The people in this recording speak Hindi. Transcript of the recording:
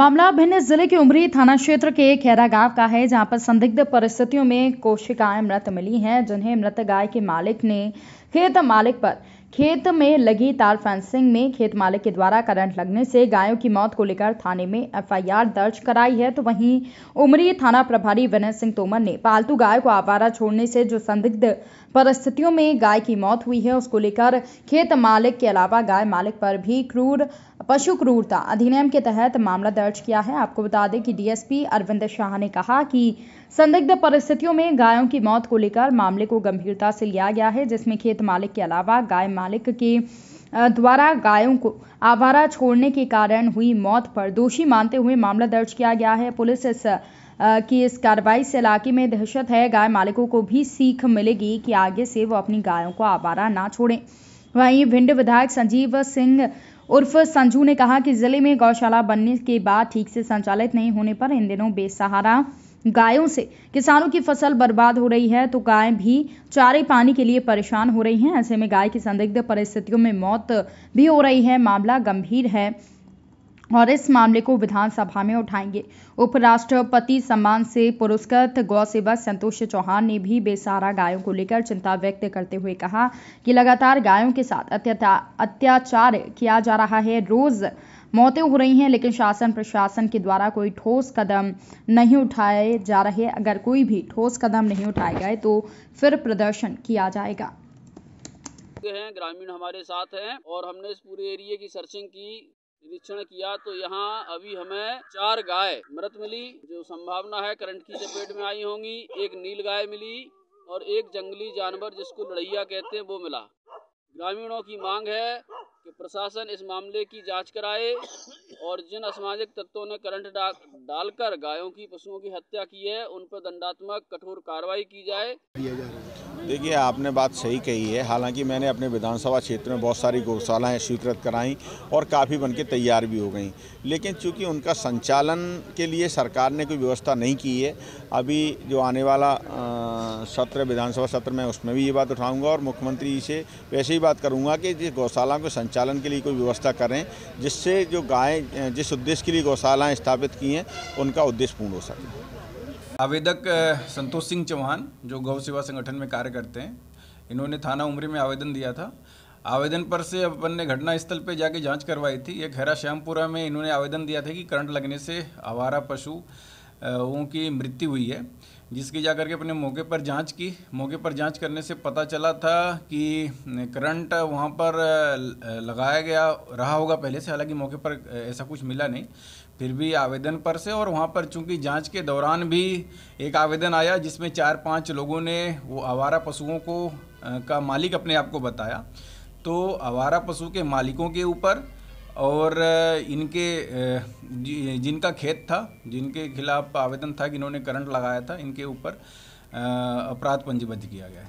मामला भिन्न जिले के उमरी थाना क्षेत्र के खैरा गांव का है जहां पर संदिग्ध परिस्थितियों में कोशिकाएं मृत मिली हैं जिन्हें मृत गाय के मालिक ने खेत मालिक पर खेत में लगी तार फेंसिंग में खेत मालिक के द्वारा करंट लगने से गायों की मौत को लेकर थाने में एफआईआर दर्ज कराई है तो वहीं उमरी थाना प्रभारी विनय सिंह तोमर ने पालतू गाय को आवारा छोड़ने से जो संदिग्ध परिस्थितियों में गाय की मौत हुई है उसको लेकर खेत मालिक के अलावा गाय मालिक पर भी क्रूर पशु क्रूरता अधिनियम के तहत मामला दर्ज किया है आपको बता दें कि डीएसपी अरविंद शाह ने कहा कि संदिग्ध परिस्थितियों में गायों की मौत को लेकर मामले को गंभीरता से लिया गया है जिसमें खेत मालिक के अलावा गाय मालिक के द्वारा गायों को आवारा छोड़ने के कारण हुई मौत पर दोषी मानते हुए मामला दर्ज किया गया है पुलिस इस कि इस कार्रवाई से इलाके में दहशत है गाय मालिकों को भी सीख मिलेगी कि आगे से वो अपनी गायों को आवारा ना छोड़ें वहीं भिंड विधायक संजीव सिंह उर्फ संजू ने कहा कि जिले में गौशाला बनने के बाद ठीक से संचालित नहीं होने पर इन दिनों बेसहारा गायों से किसानों की फसल बर्बाद हो रही है तो गाय भी चारे पानी के लिए परेशान हो रही हैं ऐसे में गाय की संदिग्ध परिस्थितियों में मौत भी हो रही है मामला गंभीर है और इस मामले को विधानसभा में उठाएंगे उपराष्ट्रपति सम्मान से पुरस्कृत गौ सेवक संतोष चौहान ने भी बेसारा गायों को लेकर चिंता व्यक्त करते हुए कहा कि लगातार गायों के साथ अत्याचार किया जा रहा है रोज मौतें हो रही हैं लेकिन शासन प्रशासन के द्वारा कोई ठोस कदम नहीं उठाए जा रहे अगर कोई भी ठोस कदम नहीं उठाए गए तो फिर प्रदर्शन किया जाएगा हैं ग्रामीण हमारे साथ हैं और हमने इस पूरे एरिया की सर्चिंग की निरीक्षण किया तो यहाँ अभी हमें चार गाय मृत मिली जो संभावना है करंट की चपेट में आई होंगी एक नील गाय मिली और एक जंगली जानवर जिसको लड़ैया कहते हैं वो मिला ग्रामीणों की मांग है कि प्रशासन इस मामले की जांच कराए और जिन असामाजिक तत्वों ने करंट डा, डालकर गायों की पशुओं की हत्या की है उन पर दंडात्मक कठोर कार्रवाई की जाए देखिए आपने बात सही कही है हालांकि मैंने अपने विधानसभा क्षेत्र में बहुत सारी गौशालाएँ स्वीकृत कराई और काफ़ी बनके तैयार भी हो गई लेकिन चूंकि उनका संचालन के लिए सरकार ने कोई व्यवस्था नहीं की है अभी जो आने वाला आ, सत्र विधानसभा सत्र में उसमें भी ये बात उठाऊंगा और मुख्यमंत्री से वैसे ही बात करूंगा कि जिस गौशालाओं के संचालन के लिए कोई व्यवस्था करें जिससे जो गायें जिस उद्देश्य के लिए गौशालाएँ स्थापित की हैं उनका उद्देश्य पूर्ण हो सके आवेदक संतोष सिंह चौहान जो गौ सेवा संगठन में कार्य करते हैं इन्होंने थाना उमरी में आवेदन दिया था आवेदन पर से अपन ने घटनास्थल पर जाके जांच करवाई थी एक हैरा श्यामपुरा में इन्होंने आवेदन दिया था कि करंट लगने से आवारा पशुओं की मृत्यु हुई है जिसकी जा करके अपने मौके पर जांच की मौके पर जांच करने से पता चला था कि करंट वहाँ पर लगाया गया रहा होगा पहले से हालांकि मौके पर ऐसा कुछ मिला नहीं फिर भी आवेदन पर से और वहाँ पर चूंकि जांच के दौरान भी एक आवेदन आया जिसमें चार पांच लोगों ने वो आवारा पशुओं को का मालिक अपने आप को बताया तो आवारा पशु के मालिकों के ऊपर और इनके जिनका खेत था जिनके खिलाफ आवेदन था कि इन्होंने करंट लगाया था इनके ऊपर अपराध पंजीबद्ध किया गया है